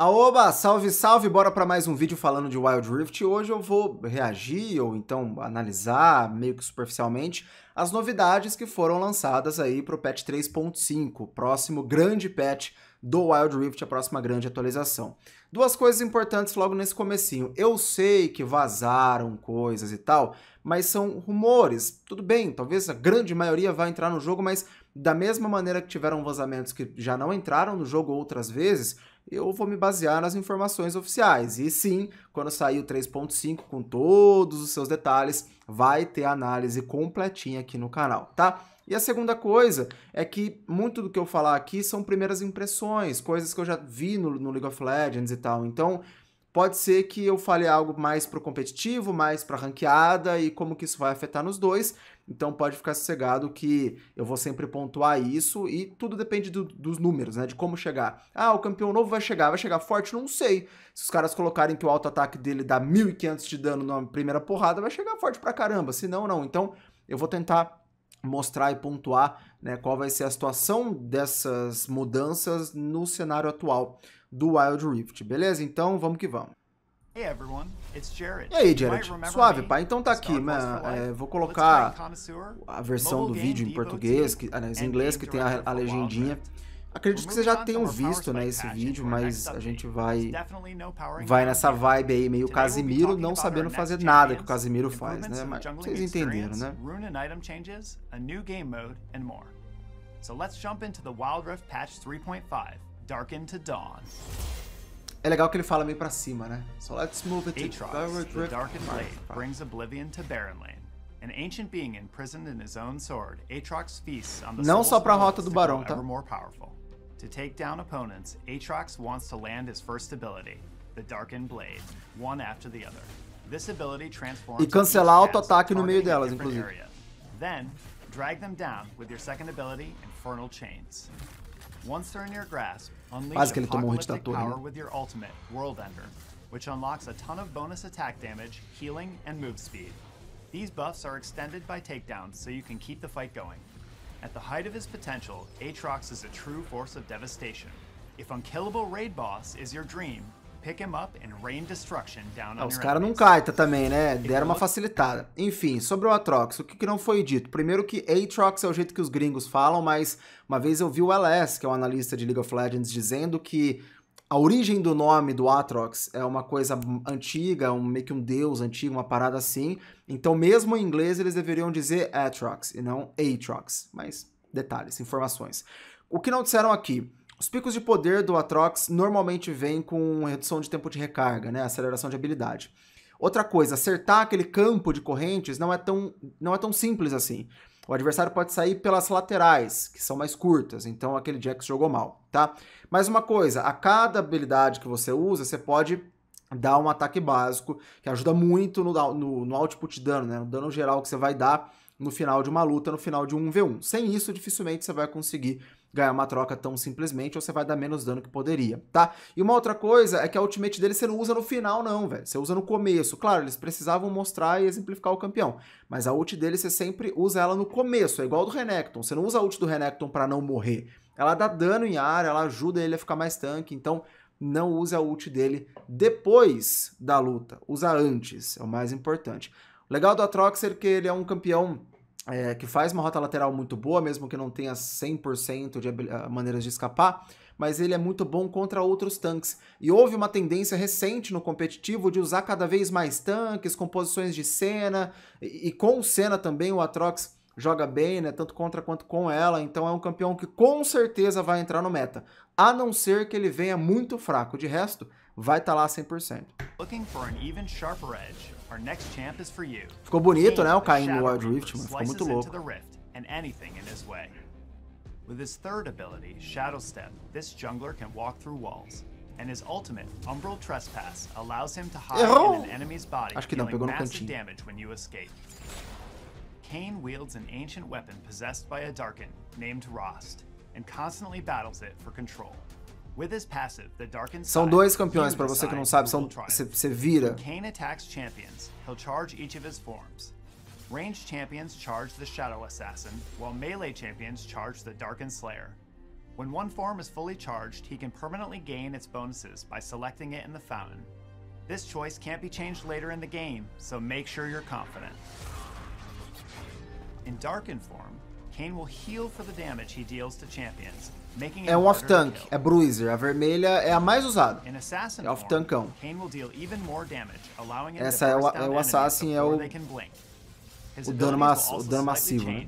Aoba, salve, salve! Bora para mais um vídeo falando de Wild Rift. Hoje eu vou reagir, ou então analisar, meio que superficialmente, as novidades que foram lançadas aí para o patch 3.5, próximo grande patch do Wild Rift, a próxima grande atualização. Duas coisas importantes logo nesse comecinho. Eu sei que vazaram coisas e tal, mas são rumores. Tudo bem, talvez a grande maioria vá entrar no jogo, mas da mesma maneira que tiveram vazamentos que já não entraram no jogo outras vezes, eu vou me basear nas informações oficiais. E sim, quando sair o 3.5 com todos os seus detalhes, vai ter análise completinha aqui no canal, tá? E a segunda coisa é que muito do que eu falar aqui são primeiras impressões, coisas que eu já vi no, no League of Legends e tal. Então, pode ser que eu fale algo mais pro competitivo, mais pra ranqueada e como que isso vai afetar nos dois. Então pode ficar sossegado que eu vou sempre pontuar isso e tudo depende do, dos números, né? De como chegar. Ah, o campeão novo vai chegar, vai chegar forte? Não sei. Se os caras colocarem que o auto-ataque dele dá 1.500 de dano na primeira porrada, vai chegar forte pra caramba. Se não, não. Então eu vou tentar mostrar e pontuar né, qual vai ser a situação dessas mudanças no cenário atual do Wild Rift, beleza? Então vamos que vamos. E aí, Jared? Suave, pai. Então tá aqui, mano. É, vou colocar a versão do vídeo em português, que, aliás, ah, né, em inglês, que tem a, a legendinha. Acredito que vocês já tenham visto, né, esse vídeo, mas a gente vai vai nessa vibe aí meio Casimiro, não sabendo fazer nada que o Casimiro faz, né? Mas vocês entenderam, né? So let's jump into Wild Rift patch 3.5, Darken to Dawn. É legal que ele fala meio pra cima, né? So let's move it to brings Oblivion to Lane. An ancient being imprisoned in his own sword, Aatrox feasts on the Não só pra rota do Barão, tá? To take down opponents, Aatrox wants to land his first ability, the Darkened Blade, one after the other. This ability transforms e cancelar auto-ataque no meio delas, inclusive. Then, drag them down with your second ability, Infernal Chains. Once they're in your grasp, Unleash um Power with your ultimate, World Ender, which unlocks a ton of bonus attack damage, healing, and move speed. These buffs are extended by takedowns so you can keep the fight going. At the height of his potential, Aatrox is a true force of devastation. If Unkillable Raid Boss is your dream, ah, os caras não carta tá, também, né? Deram uma facilitada. Enfim, sobre o Atrox, o que, que não foi dito? Primeiro que Atrox é o jeito que os gringos falam, mas uma vez eu vi o LS, que é um analista de League of Legends, dizendo que a origem do nome do Atrox é uma coisa antiga, um, meio que um deus antigo, uma parada assim. Então, mesmo em inglês, eles deveriam dizer Atrox e não Atrox. Mas, detalhes, informações. O que não disseram aqui? Os picos de poder do Atrox normalmente vêm com redução de tempo de recarga, né? Aceleração de habilidade. Outra coisa, acertar aquele campo de correntes não é tão, não é tão simples assim. O adversário pode sair pelas laterais, que são mais curtas, então aquele Jax jogou mal, tá? Mais uma coisa, a cada habilidade que você usa, você pode dar um ataque básico, que ajuda muito no, no, no output de dano, né? No dano geral que você vai dar no final de uma luta, no final de um 1v1. Sem isso, dificilmente você vai conseguir ganhar uma troca tão simplesmente, ou você vai dar menos dano que poderia, tá? E uma outra coisa é que a ultimate dele você não usa no final, não, velho. Você usa no começo. Claro, eles precisavam mostrar e exemplificar o campeão. Mas a ult dele você sempre usa ela no começo, é igual do Renekton. Você não usa a ult do Renekton para não morrer. Ela dá dano em área, ela ajuda ele a ficar mais tanque, então não use a ult dele depois da luta. Usa antes, é o mais importante. O legal do Atroxer é que ele é um campeão é, que faz uma rota lateral muito boa, mesmo que não tenha 100% de ah, maneiras de escapar, mas ele é muito bom contra outros tanques. E houve uma tendência recente no competitivo de usar cada vez mais tanques, composições de cena, e, e com cena também o Atrox joga bem, né? Tanto contra quanto com ela. Então é um campeão que com certeza vai entrar no meta. A não ser que ele venha muito fraco. De resto, vai estar tá lá 100%. Looking for an even edge. Ficou bonito, né? O Caim no Wild Rift, mano. Ficou muito louco. With his third ability, Shadow Step, this jungler can walk through walls. And his ultimate, Umbral Trespass, allows him to hide Errou. in an enemy's body, Acho que não, pegou no damage when you escape. Kane wields an ancient weapon possessed by a Darken named Rost, and constantly battles it for control. São dois campeões, para você que não sabe, são, você, você vira. Range champions charge the Shadow Assassin, while melee champions charge the Darkened Slayer. When one form is fully charged, he can permanently gain its bonuses by selecting it in the fountain. This choice can't be changed later in the game, so make sure you're confident. In Darkened form, Kane will heal for the damage he deals to champions, É um off-tank, é bruiser. A vermelha é a mais usada. É off-tankão. Essa é o, é o assassin, é o, o, dano, o dano massivo. Né?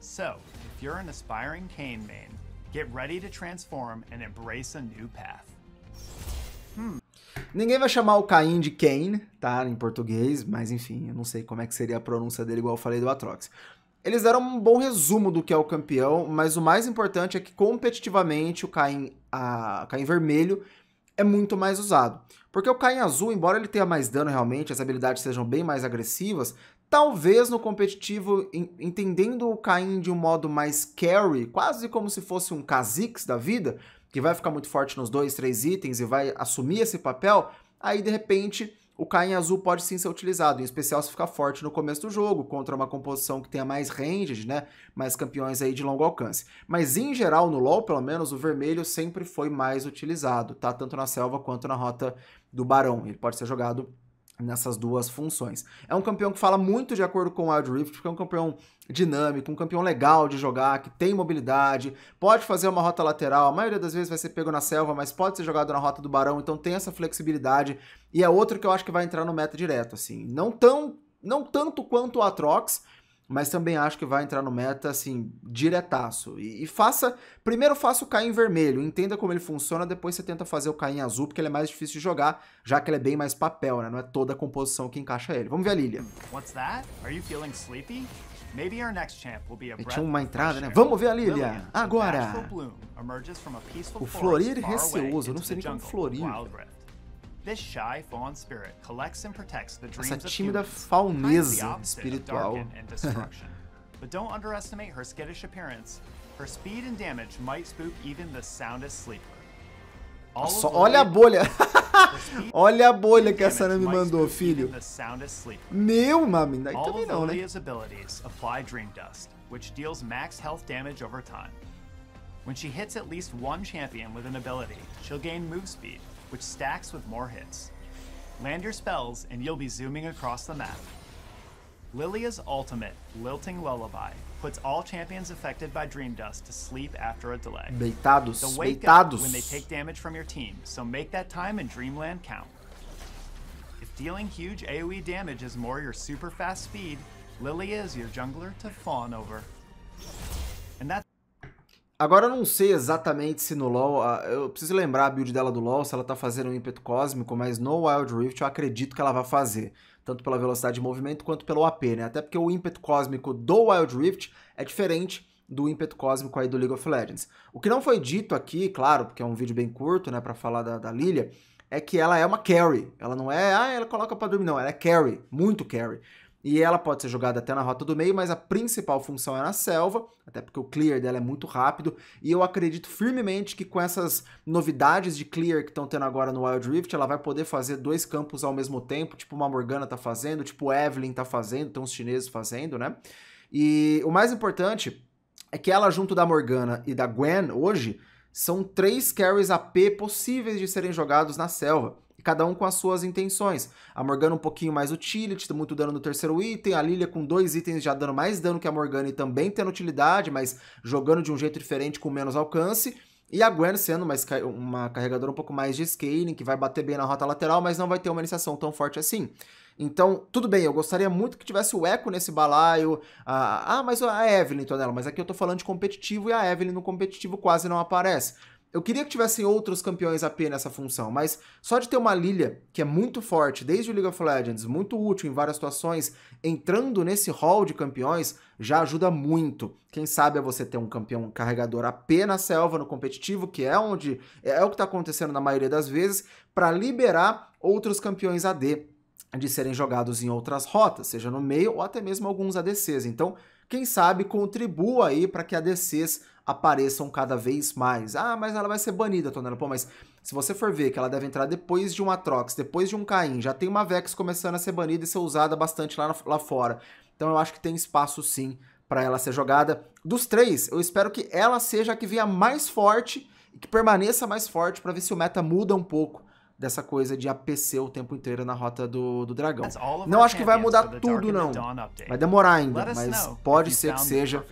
So, if you're an aspiring Kane main, get ready to transform and embrace a new path. Hmm. Ninguém vai chamar o Caim de Kane, tá? Em português, mas enfim, eu não sei como é que seria a pronúncia dele, igual eu falei do Atrox. Eles deram um bom resumo do que é o campeão, mas o mais importante é que competitivamente o Caim, a, Caim vermelho é muito mais usado. Porque o Caim azul, embora ele tenha mais dano realmente, as habilidades sejam bem mais agressivas, talvez no competitivo, entendendo o Caim de um modo mais carry, quase como se fosse um Kha'Zix da vida, que vai ficar muito forte nos dois, três itens e vai assumir esse papel, aí de repente o caim azul pode sim ser utilizado, em especial se ficar forte no começo do jogo, contra uma composição que tenha mais ranged, né? Mais campeões aí de longo alcance. Mas em geral, no LoL, pelo menos, o vermelho sempre foi mais utilizado, tá? Tanto na selva quanto na rota do barão. Ele pode ser jogado nessas duas funções. É um campeão que fala muito de acordo com o Wild Rift, porque é um campeão dinâmico, um campeão legal de jogar, que tem mobilidade, pode fazer uma rota lateral, a maioria das vezes vai ser pego na selva, mas pode ser jogado na rota do barão, então tem essa flexibilidade, e é outro que eu acho que vai entrar no meta direto, assim. Não tão não tanto quanto o Atrox, mas também acho que vai entrar no meta, assim, diretaço. E, e, faça. Primeiro faça o cair em vermelho, entenda como ele funciona, depois você tenta fazer o cair em azul, porque ele é mais difícil de jogar, já que ele é bem mais papel, né? Não é toda a composição que encaixa ele. Vamos ver a Lilia. What's that? Are you feeling sleepy? Maybe our next champ will be a tinha uma entrada, né? Vamos ver a Lilia! Agora! O florir receoso, eu não sei nem como florir. This shy fawn spirit collects and protects the dreams Essa tímida faunesa espiritual. but don't underestimate her skittish appearance. Her speed and damage might spook even the soundest sleeper. Nossa, olha a bolha! olha a bolha que a Sana me mandou, filho. Meu, mami, daí também não, né? abilities apply Dream Dust, which deals max health damage over time. When she hits at least one champion with an ability, she'll gain move speed, which stacks with more hits. Land your spells and you'll be zooming across the map. Lilia's ultimate, Lilting Lullaby, puts all champions affected by Dream Dust to sleep after a delay. Beitados, they wake up when they take damage from your team, so make that time in Dreamland count. If dealing huge AoE damage is more your super fast speed, Lilia is your jungler to fawn over. And that's Agora eu não sei exatamente se no LoL, ah, eu preciso lembrar a build dela do LoL, se ela tá fazendo um ímpeto cósmico, mas no Wild Rift eu acredito que ela vai fazer, tanto pela velocidade de movimento quanto pelo AP, né? Até porque o ímpeto cósmico do Wild Rift é diferente do ímpeto cósmico aí do League of Legends. O que não foi dito aqui, claro, porque é um vídeo bem curto, né, para falar da, da Lilia, é que ela é uma carry. Ela não é, ah, ela coloca pra dormir, não. Ela é carry, muito carry. E ela pode ser jogada até na rota do meio, mas a principal função é na selva, até porque o clear dela é muito rápido. E eu acredito firmemente que com essas novidades de clear que estão tendo agora no Wild Rift, ela vai poder fazer dois campos ao mesmo tempo, tipo uma Morgana tá fazendo, tipo Evelyn tá fazendo, estão os chineses fazendo, né? E o mais importante é que ela, junto da Morgana e da Gwen, hoje, são três carries AP possíveis de serem jogados na selva cada um com as suas intenções. A Morgana um pouquinho mais utility, tá muito dano no terceiro item, a Lilia com dois itens já dando mais dano que a Morgana e também tendo utilidade, mas jogando de um jeito diferente com menos alcance. E a Gwen sendo uma, uma carregadora um pouco mais de scaling, que vai bater bem na rota lateral, mas não vai ter uma iniciação tão forte assim. Então, tudo bem, eu gostaria muito que tivesse o eco nesse balaio. Ah, ah mas a Evelyn, então mas aqui eu tô falando de competitivo e a Evelyn no competitivo quase não aparece. Eu queria que tivessem outros campeões AP nessa função, mas só de ter uma Lilia, que é muito forte desde o League of Legends, muito útil em várias situações, entrando nesse hall de campeões, já ajuda muito. Quem sabe é você ter um campeão carregador AP na selva, no competitivo, que é onde é, é o que está acontecendo na maioria das vezes, para liberar outros campeões AD de serem jogados em outras rotas, seja no meio ou até mesmo alguns ADCs. Então, quem sabe contribua aí para que ADCs apareçam cada vez mais. Ah, mas ela vai ser banida, Tonela. Pô, mas se você for ver que ela deve entrar depois de um Atrox, depois de um Caim, já tem uma Vex começando a ser banida e ser usada bastante lá, lá fora. Então eu acho que tem espaço sim para ela ser jogada. Dos três, eu espero que ela seja a que venha mais forte e que permaneça mais forte para ver se o meta muda um pouco dessa coisa de APC o tempo inteiro na rota do, do dragão. Não acho que vai mudar tudo, não. Vai demorar ainda, mas pode ser que seja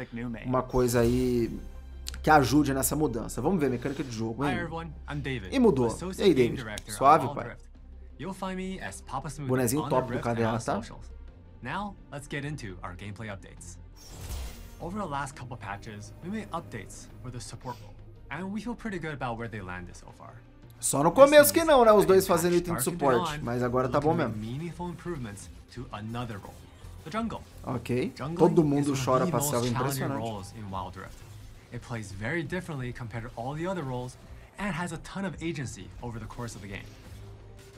uma coisa aí que ajude nessa mudança. Vamos ver a mecânica de jogo, hein? E mudou. E aí, David? Suave, pai. Bonezinho top do caderno, tá? Now, let's get into our gameplay updates. Over the last couple patches, we made updates for the support role, and we feel pretty good about where they landed so far. Só no começo que não, né? Os dois fazendo item de suporte, mas agora tá bom mesmo. Ok. Todo mundo chora pra selva impressionante. It plays very differently compared to all the other roles and has a ton of agency over the course of the game.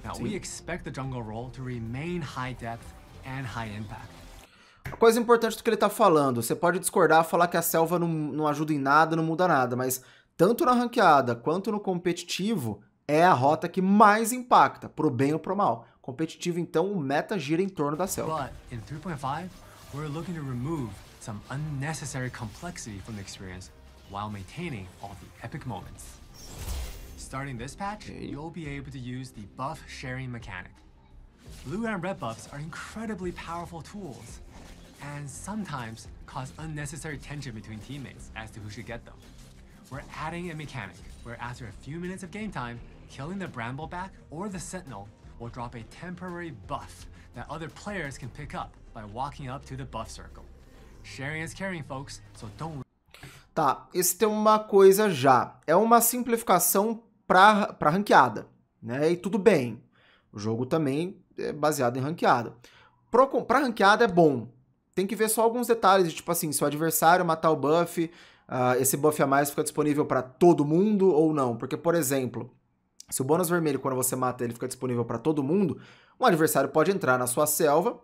Now, we expect the jungle role to remain high depth and high impact. A coisa importante do que ele está falando, você pode discordar, falar que a selva não, não ajuda em nada, não muda nada, mas tanto na ranqueada quanto no competitivo, é a rota que mais impacta, pro bem ou pro mal. Competitivo, então, o meta gira em torno da selva. 3.5, while maintaining all the epic moments. Starting this patch, you'll be able to use the buff sharing mechanic. Blue and red buffs are incredibly powerful tools, and sometimes cause unnecessary tension between teammates as to who should get them. We're adding a mechanic where after a few minutes of game time, killing the Brambleback or the Sentinel will drop a temporary buff that other players can pick up by walking up to the buff circle. Sharing is caring folks, so don't Tá, esse tem uma coisa já. É uma simplificação para ranqueada, né? E tudo bem. O jogo também é baseado em ranqueada. Para ranqueada é bom. Tem que ver só alguns detalhes, tipo assim, se o adversário matar o buff, uh, esse buff a mais fica disponível para todo mundo ou não. Porque, por exemplo, se o bônus vermelho, quando você mata ele, fica disponível para todo mundo, um adversário pode entrar na sua selva,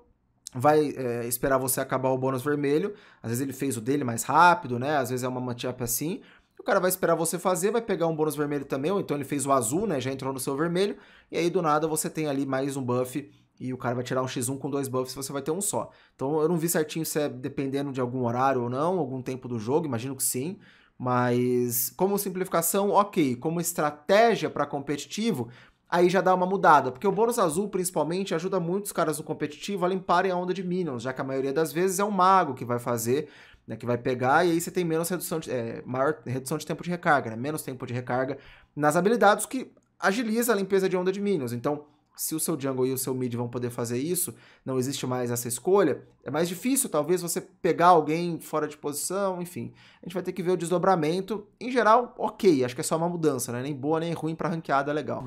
vai é, esperar você acabar o bônus vermelho. Às vezes ele fez o dele mais rápido, né? Às vezes é uma matchup assim. O cara vai esperar você fazer, vai pegar um bônus vermelho também, ou então ele fez o azul, né? Já entrou no seu vermelho. E aí, do nada, você tem ali mais um buff e o cara vai tirar um X1 com dois buffs, você vai ter um só. Então, eu não vi certinho se é dependendo de algum horário ou não, algum tempo do jogo, imagino que sim. Mas como simplificação, ok. Como estratégia para competitivo, aí já dá uma mudada. Porque o bônus azul, principalmente, ajuda muito os caras no competitivo a limparem a onda de minions, já que a maioria das vezes é um mago que vai fazer, né, que vai pegar, e aí você tem menos redução de, é, maior redução de tempo de recarga, né, menos tempo de recarga nas habilidades que agiliza a limpeza de onda de minions. Então, se o seu jungle e o seu mid vão poder fazer isso, não existe mais essa escolha, é mais difícil talvez você pegar alguém fora de posição, enfim. A gente vai ter que ver o desdobramento. Em geral, ok, acho que é só uma mudança, né? Nem boa nem ruim pra ranqueada é legal.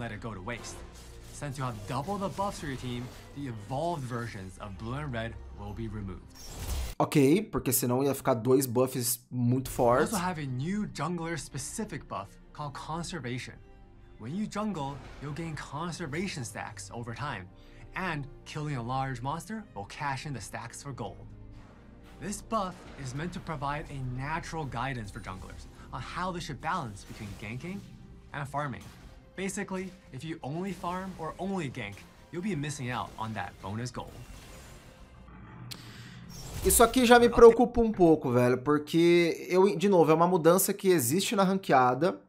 Ok, porque senão ia ficar dois buffs muito fortes. also have a new jungler specific buff called Conservation. When you jungle, you'll gain conservation stacks over time, and killing a large monster will cash in the stacks for gold. This buff is meant to provide a natural guidance for junglers on how they should balance between ganking and farming. Basically, if you only farm or only gank, you'll be missing out on that bonus gold. Isso aqui já me preocupa um pouco, velho, porque eu, de novo, é uma mudança que existe na ranqueada,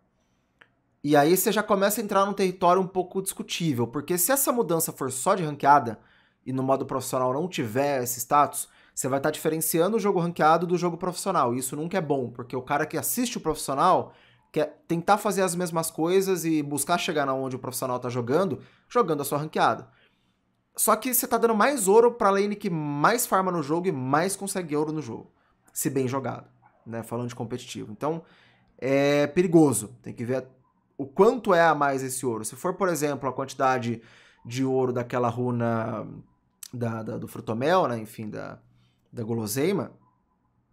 E aí você já começa a entrar num território um pouco discutível, porque se essa mudança for só de ranqueada e no modo profissional não tiver esse status, você vai estar tá diferenciando o jogo ranqueado do jogo profissional. E isso nunca é bom, porque o cara que assiste o profissional quer tentar fazer as mesmas coisas e buscar chegar na onde o profissional está jogando, jogando a sua ranqueada. Só que você está dando mais ouro para lane que mais farma no jogo e mais consegue ouro no jogo, se bem jogado, né? Falando de competitivo. Então, é perigoso. Tem que ver o quanto é a mais esse ouro. Se for, por exemplo, a quantidade de ouro daquela runa da, da do frutomel, né? enfim, da, da guloseima,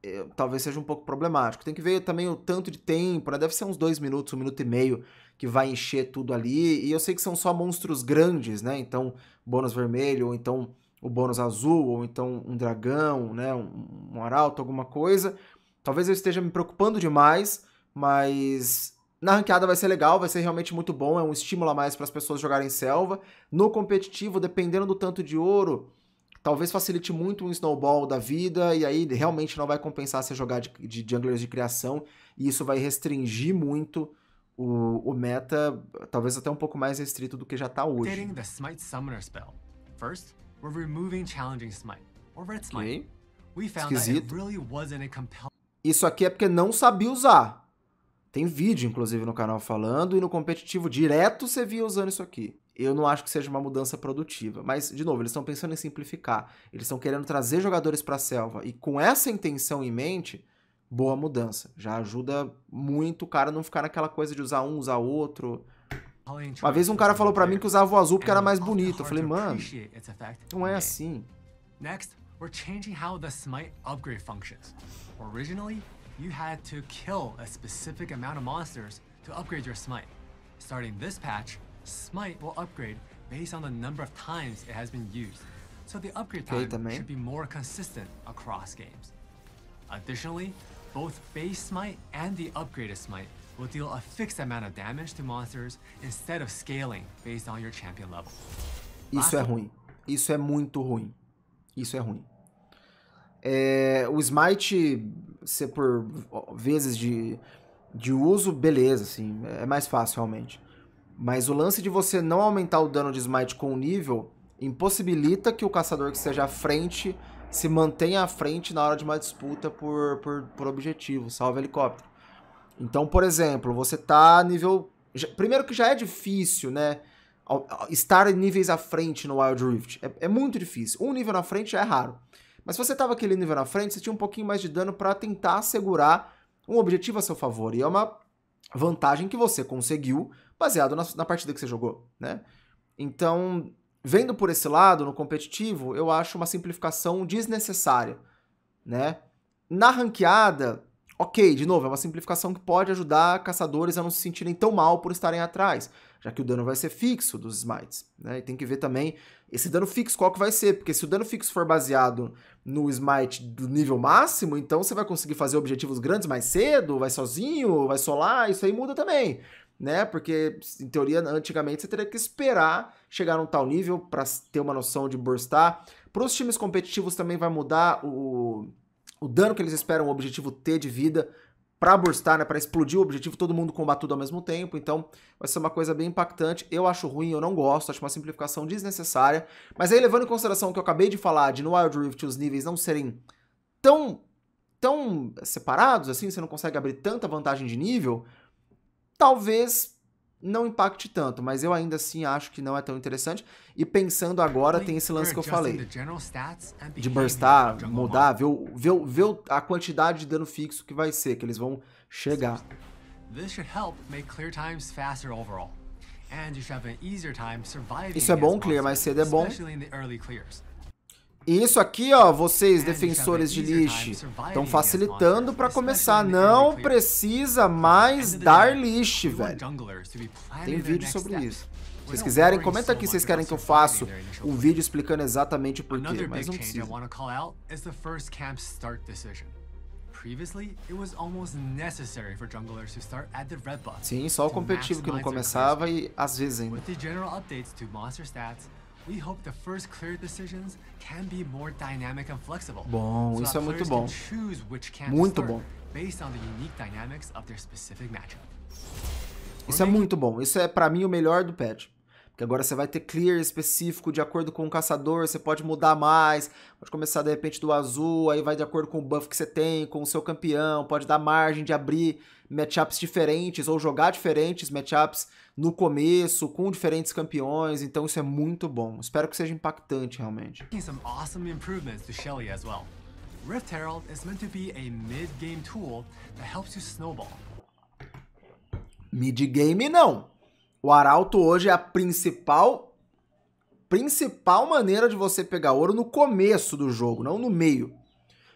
eu, é, talvez seja um pouco problemático. Tem que ver também o tanto de tempo, né? deve ser uns dois minutos, um minuto e meio que vai encher tudo ali. E eu sei que são só monstros grandes, né? Então, bônus vermelho, ou então o bônus azul, ou então um dragão, né? Um, um arauto, alguma coisa. Talvez eu esteja me preocupando demais, mas na ranqueada vai ser legal, vai ser realmente muito bom, é um estímulo a mais para as pessoas jogarem selva. No competitivo, dependendo do tanto de ouro, talvez facilite muito um snowball da vida, e aí realmente não vai compensar você jogar de, de junglers de criação, e isso vai restringir muito o, o meta, talvez até um pouco mais restrito do que já está hoje. the Smite Summoner spell. First, we're removing challenging Smite, or Red Smite. Okay. Esquisito. isso aqui é porque não sabia usar. Tem vídeo, inclusive, no canal falando, e no competitivo direto você via usando isso aqui. Eu não acho que seja uma mudança produtiva. Mas, de novo, eles estão pensando em simplificar. Eles estão querendo trazer jogadores para a selva. E com essa intenção em mente, boa mudança. Já ajuda muito o cara não ficar naquela coisa de usar um, usar outro. Uma vez um cara falou para mim que usava o azul porque era mais bonito. Eu falei, mano, não é assim. Next, we're changing how the Smite upgrade functions. Originally, you had to kill a specific amount of monsters to upgrade your smite. Starting this patch, smite will upgrade based on the number of times it has been used, so the upgrade time should be more consistent across games. Additionally, both base smite and the upgraded smite will deal a fixed amount of damage to monsters instead of scaling based on your champion level. Isso é ruim. Isso é muito ruim. Isso é ruim. É, o Smite ser por vezes de, de uso, beleza, assim, é mais fácil realmente. Mas o lance de você não aumentar o dano de Smite com o nível impossibilita que o caçador que esteja à frente se mantenha à frente na hora de uma disputa por, por, por objetivo, salve helicóptero. Então, por exemplo, você tá nível. Primeiro que já é difícil, né? Estar níveis à frente no Wild Rift. É, é muito difícil. Um nível na frente já é raro. Mas se você estava aquele nível na frente, você tinha um pouquinho mais de dano para tentar assegurar um objetivo a seu favor. E é uma vantagem que você conseguiu baseado na, na partida que você jogou, né? Então, vendo por esse lado, no competitivo, eu acho uma simplificação desnecessária, né? Na ranqueada, ok, de novo, é uma simplificação que pode ajudar caçadores a não se sentirem tão mal por estarem atrás já que o dano vai ser fixo dos smites. Né? E tem que ver também esse dano fixo qual que vai ser, porque se o dano fixo for baseado no smite do nível máximo, então você vai conseguir fazer objetivos grandes mais cedo, vai sozinho, vai solar, isso aí muda também. Né? Porque, em teoria, antigamente você teria que esperar chegar num tal nível para ter uma noção de burstar. Para os times competitivos também vai mudar o, o dano que eles esperam o objetivo ter de vida para burstar, né, para explodir o objetivo, todo mundo combate tudo ao mesmo tempo. Então, vai ser uma coisa bem impactante. Eu acho ruim, eu não gosto, acho uma simplificação desnecessária. Mas aí, levando em consideração o que eu acabei de falar, de no Wild Rift os níveis não serem tão, tão separados assim, você não consegue abrir tanta vantagem de nível, talvez não impacte tanto, mas eu ainda assim acho que não é tão interessante. E pensando agora, tem esse lance que eu falei: de burstar, mudar, ver, ver, ver a quantidade de dano fixo que vai ser, que eles vão chegar. Isso é bom clear, mais cedo é bom. E isso aqui, ó, vocês é, defensores de lixo, estão facilitando para começar. Não precisa mais dar lixo, velho. Tem vídeo sobre isso. Se vocês quiserem, comenta aqui se vocês querem que eu faça um vídeo explicando exatamente o porquê, mas não precisa. Sim, só o competitivo que não começava e às vezes ainda. Bom, isso é muito bom. Muito bom. Isso é muito bom. Isso é para mim o melhor do patch. Porque agora você vai ter clear específico de acordo com o caçador, você pode mudar mais, pode começar de repente do azul, aí vai de acordo com o buff que você tem, com o seu campeão, pode dar margem de abrir matchups diferentes ou jogar diferentes matchups no começo, com diferentes campeões, então isso é muito bom. Espero que seja impactante realmente. Some awesome improvements to Shelly as well. Rift Herald is meant to be a mid-game tool that helps you snowball. Mid-game não. O arauto hoje é a principal principal maneira de você pegar ouro no começo do jogo, não no meio.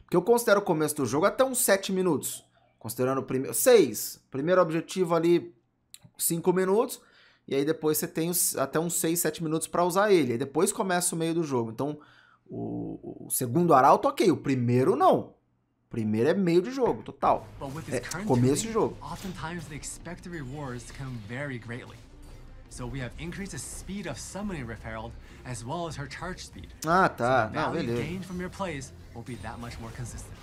Porque eu considero o começo do jogo até uns 7 minutos. Considerando o primeiro. 6. Primeiro objetivo ali, 5 minutos, e aí depois você tem os, até uns 6, 7 minutos para usar ele. Aí depois começa o meio do jogo. Então, o, o segundo arauto, ok. O primeiro, não. O primeiro é meio de jogo, total. É começo de jogo. Oftentimes, the expected rewards can vary greatly. So we have increased the speed of summoning Referald as well as her charge speed. Ah, tá. So the value gained from your plays will be that much more consistent.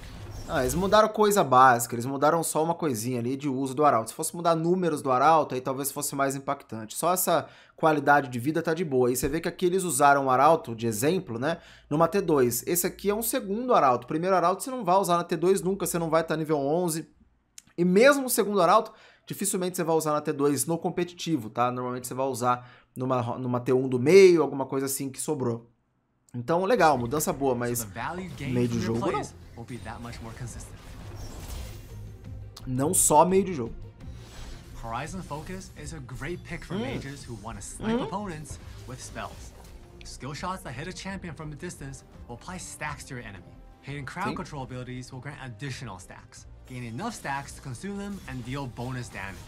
Ah, eles mudaram coisa básica, eles mudaram só uma coisinha ali de uso do arauto. Se fosse mudar números do arauto, aí talvez fosse mais impactante. Só essa qualidade de vida tá de boa. E você vê que aqui eles usaram o arauto de exemplo, né, numa T2. Esse aqui é um segundo arauto. Primeiro arauto você não vai usar na T2 nunca, você não vai estar tá nível 11. E mesmo o segundo arauto, dificilmente você vai usar na T2 no competitivo, tá? Normalmente você vai usar numa, numa T1 do meio, alguma coisa assim que sobrou. Então, legal, mudança boa, mas meio de jogo não. Não só meio de jogo. Horizon Focus is a great pick for hum. mages who want to snipe hum. opponents with spells. Skill shots that hit a champion from a distance will apply stacks to your enemy. Hidden crowd control abilities will grant additional stacks. Gain enough stacks to consume them and deal bonus damage.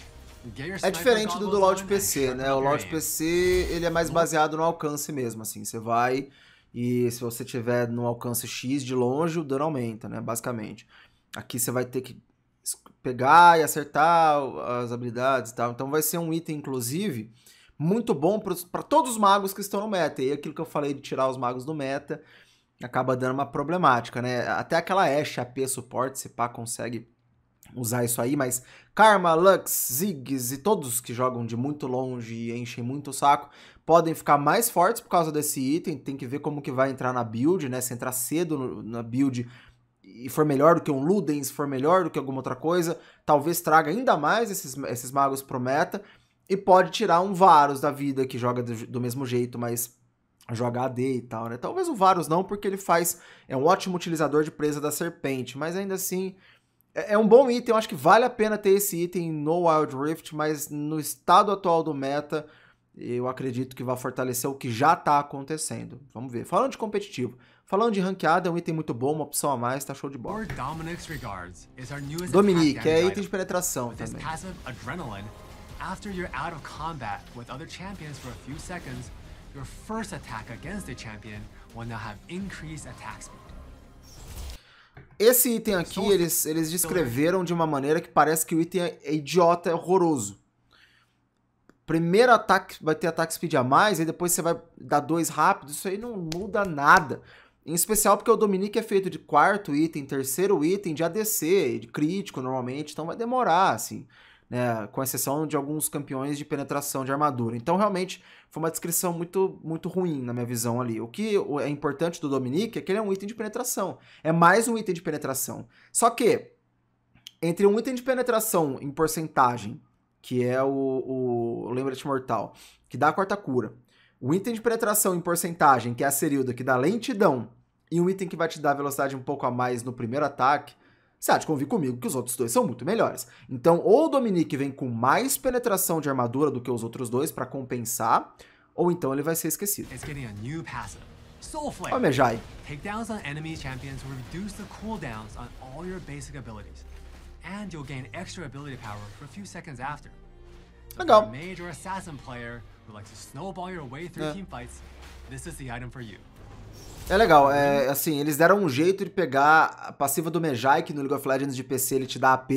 É diferente do do Loud PC, né? O Loud PC, ele é mais baseado no alcance mesmo, assim. Você vai e se você tiver no alcance X de longe, o dano aumenta, né? Basicamente. Aqui você vai ter que pegar e acertar as habilidades e tal. Então vai ser um item, inclusive, muito bom para todos os magos que estão no meta. E aquilo que eu falei de tirar os magos do meta acaba dando uma problemática, né? Até aquela Ashe AP suporte, se pá, consegue usar isso aí, mas Karma, Lux, Ziggs e todos que jogam de muito longe e enchem muito o saco podem ficar mais fortes por causa desse item, tem que ver como que vai entrar na build, né? Se entrar cedo no, na build e for melhor do que um Ludens se for melhor do que alguma outra coisa, talvez traga ainda mais esses, esses magos pro meta e pode tirar um Varus da vida que joga do, do mesmo jeito, mas joga AD e tal, né? Talvez o Varus não, porque ele faz é um ótimo utilizador de presa da serpente, mas ainda assim é, é um bom item, eu acho que vale a pena ter esse item no Wild Rift, mas no estado atual do meta, eu acredito que vai fortalecer o que já está acontecendo. Vamos ver. Falando de competitivo, falando de ranqueada, é um item muito bom, uma opção a mais, tá show de bola. Dominique é item de penetração também. After you're out of combat with other champions for a few seconds, your first attack against the champion will now have increased attack speed. Esse item aqui, eles, eles descreveram de uma maneira que parece que o item é idiota, é horroroso. Primeiro ataque vai ter ataque speed a mais, e depois você vai dar dois rápidos Isso aí não muda nada. Em especial porque o Dominique é feito de quarto item, terceiro item, de ADC, de crítico normalmente, então vai demorar, assim. Né, com exceção de alguns campeões de penetração de armadura. Então, realmente, foi uma descrição muito, muito ruim na minha visão ali. O que é importante do Dominique é que ele é um item de penetração. É mais um item de penetração. Só que, entre um item de penetração em porcentagem que é o, o, Lembrete Mortal, que dá a quarta cura. O item de penetração em porcentagem, que é a Serilda, que dá lentidão, e um item que vai te dar velocidade um pouco a mais no primeiro ataque, você há de convir comigo que os outros dois são muito melhores. Então, ou o Dominique vem com mais penetração de armadura do que os outros dois para compensar, ou então ele vai ser esquecido. Olha Mejai. Takedowns on enemy champions will reduce the cooldowns on all your basic abilities and you'll gain extra ability power for a few seconds after. So Legal. If mage or assassin player who likes to snowball your way through é. team fights, this is the item for you. É legal, é assim, eles deram um jeito de pegar a passiva do Mejai, que no League of Legends de PC ele te dá AP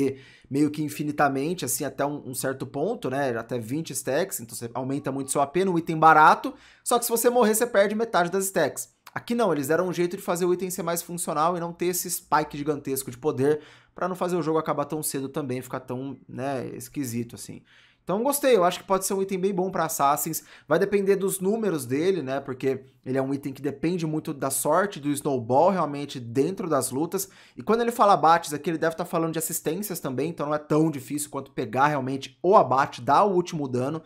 meio que infinitamente, assim, até um, um, certo ponto, né? É até 20 stacks, então você aumenta muito seu AP num item barato, só que se você morrer, você perde metade das stacks. Aqui não, eles deram um jeito de fazer o item ser mais funcional e não ter esse spike gigantesco de poder para não fazer o jogo acabar tão cedo também, ficar tão, né, esquisito assim. Então gostei, eu acho que pode ser um item bem bom para Assassins. Vai depender dos números dele, né? Porque ele é um item que depende muito da sorte do Snowball realmente dentro das lutas. E quando ele fala abates aqui, ele deve estar tá falando de assistências também, então não é tão difícil quanto pegar realmente o abate, dar o último dano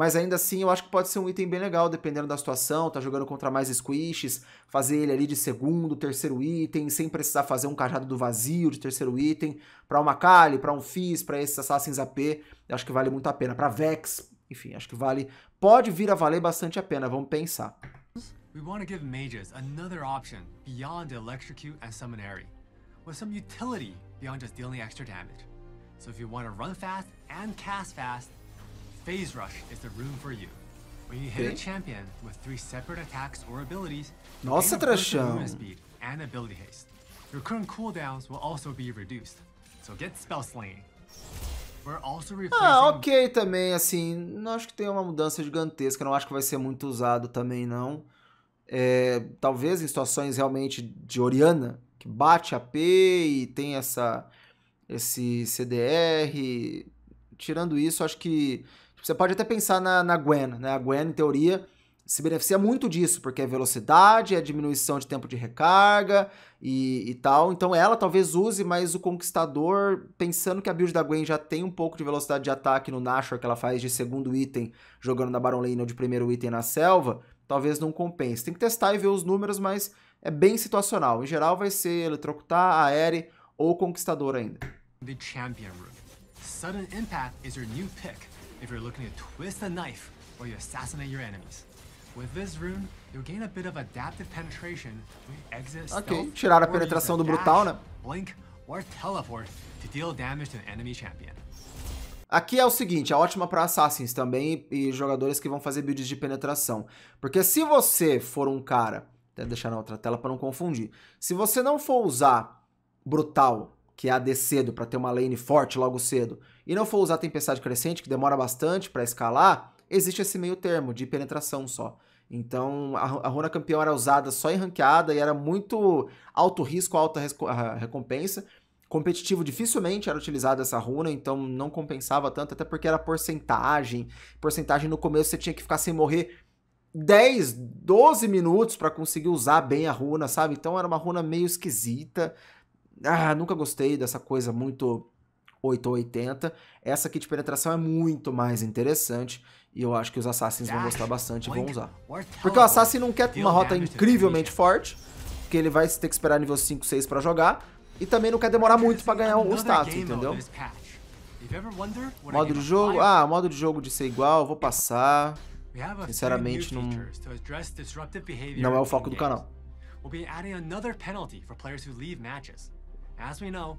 mas ainda assim eu acho que pode ser um item bem legal, dependendo da situação, tá jogando contra mais squishes, fazer ele ali de segundo, terceiro item, sem precisar fazer um cajado do vazio de terceiro item, Pra uma Kali, pra um Fizz, pra esses Assassins AP, eu acho que vale muito a pena, Pra Vex, enfim, acho que vale, pode vir a valer bastante a pena, vamos pensar. We want to give mages another option beyond electrocute and summonary, with some utility beyond just dealing extra damage. So if you want to run fast and cast fast, Phase Rush is the room for you. When you hit a champion with three separate attacks or abilities, Nossa, trechão. speed and ability haste. Your current cooldowns will also be reduced. So get spell slinging. Ah, ok também, assim, não acho que tem uma mudança gigantesca, não acho que vai ser muito usado também, não. É, talvez em situações realmente de Oriana, que bate AP e tem essa, esse CDR. Tirando isso, acho que você pode até pensar na, na Gwen, né? A Gwen, em teoria, se beneficia muito disso, porque é velocidade, é diminuição de tempo de recarga e, e, tal. Então ela talvez use, mas o Conquistador, pensando que a build da Gwen já tem um pouco de velocidade de ataque no Nashor que ela faz de segundo item jogando na Baron Lane ou de primeiro item na selva, talvez não compense. Tem que testar e ver os números, mas é bem situacional. Em geral vai ser eletrocutar, aéreo ou Conquistador ainda. The Champion Room. Sudden Impact is your new pick if you're looking to twist a knife or you assassinate your enemies. With this rune, you'll gain a bit of adaptive penetration when you exit Ok, tirar a penetração do brutal, né? Blink or teleport to deal damage to an enemy champion. Aqui é o seguinte, é ótima para assassins também e jogadores que vão fazer builds de penetração. Porque se você for um cara, até deixar na outra tela para não confundir. Se você não for usar brutal, que é a de cedo para ter uma lane forte logo cedo, e não for usar tempestade crescente, que demora bastante para escalar, existe esse meio termo de penetração só. Então, a, runa campeão era usada só em ranqueada e era muito alto risco, alta recompensa. Competitivo dificilmente era utilizada essa runa, então não compensava tanto, até porque era porcentagem. Porcentagem no começo você tinha que ficar sem morrer 10, 12 minutos para conseguir usar bem a runa, sabe? Então era uma runa meio esquisita. Ah, nunca gostei dessa coisa muito 880. Essa aqui de penetração é muito mais interessante e eu acho que os assassins vão ah, gostar bastante e vão usar. Porque o assassin não quer uma rota incrivelmente forte, porque ele vai ter que esperar nível 5, 6 para jogar e também não quer demorar muito para ganhar o status, entendeu? Modo de jogo? Ah, modo de jogo de ser igual, vou passar. Sinceramente, não, não é o foco do canal. matches. As we know,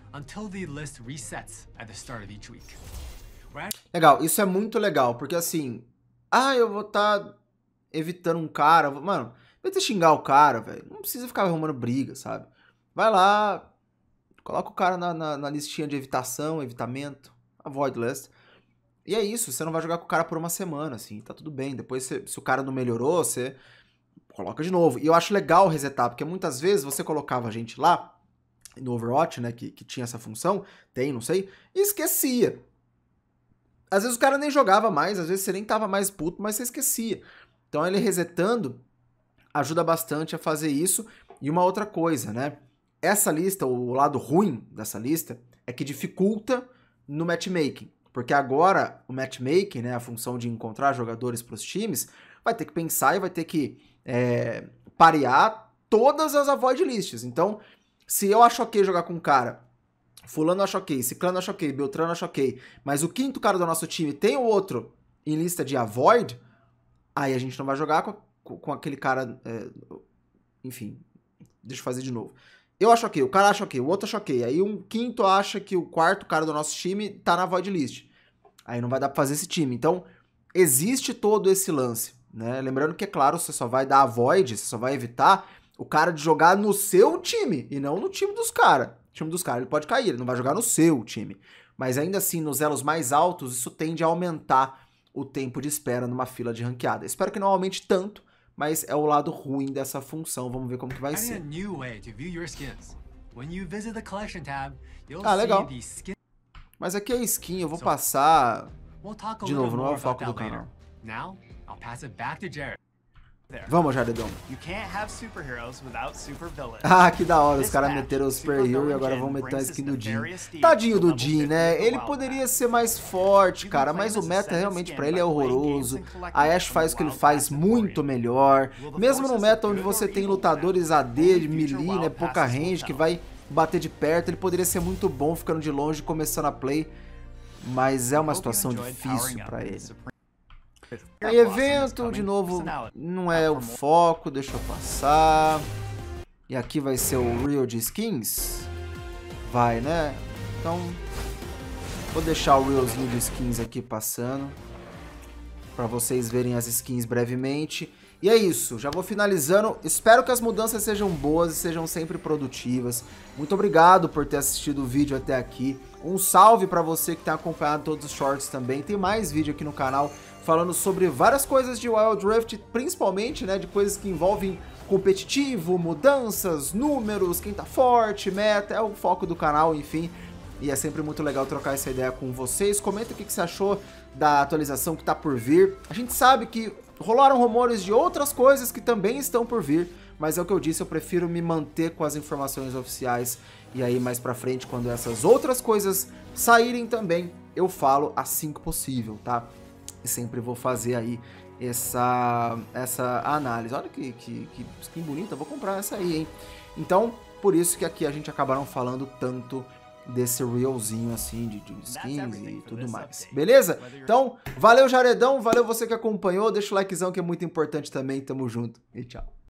until the list resets at the start of each week. Legal, isso é muito legal, porque assim, ah, eu vou estar tá evitando um cara, vou... mano, evita xingar o cara, velho, não precisa ficar arrumando briga, sabe? Vai lá, coloca o cara na, na, na listinha de evitação, evitamento, avoid list, e é isso, você não vai jogar com o cara por uma semana, assim, tá tudo bem, depois você, se o cara não melhorou, você coloca de novo. E eu acho legal resetar, porque muitas vezes você colocava a gente lá no Overwatch, né, que, que tinha essa função, tem, não sei, e esquecia. Às vezes o cara nem jogava mais, às vezes você nem tava mais puto, mas você esquecia. Então ele resetando ajuda bastante a fazer isso. E uma outra coisa, né? Essa lista, o lado ruim dessa lista, é que dificulta no matchmaking. Porque agora o matchmaking, né, a função de encontrar jogadores para os times, vai ter que pensar e vai ter que é, parear todas as avoid lists. Então, se eu acho ok jogar com um cara, fulano acho ok, ciclano acho ok, beltrano acho ok, mas o quinto cara do nosso time tem o outro em lista de avoid, aí a gente não vai jogar com, com aquele cara... É, enfim, deixa eu fazer de novo. Eu acho ok, o cara acha ok, o outro acha ok. Aí um quinto acha que o quarto cara do nosso time tá na void list. Aí não vai dar pra fazer esse time. Então, existe todo esse lance. Né? Lembrando que, é claro, você só vai dar a void, você só vai evitar o cara de jogar no seu time e não no time dos caras. O time dos caras ele pode cair, ele não vai jogar no seu time. Mas ainda assim, nos elos mais altos, isso tende a aumentar o tempo de espera numa fila de ranqueada. Espero que não aumente tanto, mas é o lado ruim dessa função. Vamos ver como que vai ser. ah, legal. Mas aqui é skin, eu vou passar de novo, não é o foco do canal. Agora, eu vou passar para o Jared. Vamos já, Ah, que da hora. Os caras meteram o Super Hero e agora vão meter a skin do Jin. Tadinho do Jin, né? Ele poderia ser mais forte, cara, mas o meta realmente pra ele é horroroso. A Ash faz o que ele faz muito melhor. Mesmo no meta onde você tem lutadores AD, melee, né? Pouca range, que vai bater de perto, ele poderia ser muito bom ficando de longe, começando a play. Mas é uma situação difícil pra ele. Aí né? evento, de novo, não tá é o foco, deixa eu passar. E aqui vai ser o Real de Skins. Vai, né? Então, vou deixar o Realzinho de Skins aqui passando. Pra vocês verem as skins brevemente. E é isso, já vou finalizando. Espero que as mudanças sejam boas e sejam sempre produtivas. Muito obrigado por ter assistido o vídeo até aqui. Um salve para você que tem acompanhado todos os shorts também. Tem mais vídeo aqui no canal falando sobre várias coisas de Wild Rift, principalmente, né, de coisas que envolvem competitivo, mudanças, números, quem tá forte, meta, é o foco do canal, enfim. E é sempre muito legal trocar essa ideia com vocês. Comenta o que, que você achou da atualização que tá por vir. A gente sabe que rolaram rumores de outras coisas que também estão por vir, mas é o que eu disse, eu prefiro me manter com as informações oficiais e aí mais para frente quando essas outras coisas saírem também, eu falo assim que possível, tá? e sempre vou fazer aí essa, essa análise. Olha que, que, que skin bonita, vou comprar essa aí, hein? Então, por isso que aqui a gente acabaram falando tanto desse realzinho assim de, de skins e tudo mais. Beleza? Então, valeu Jaredão, valeu você que acompanhou, deixa o likezão que é muito importante também, tamo junto e tchau.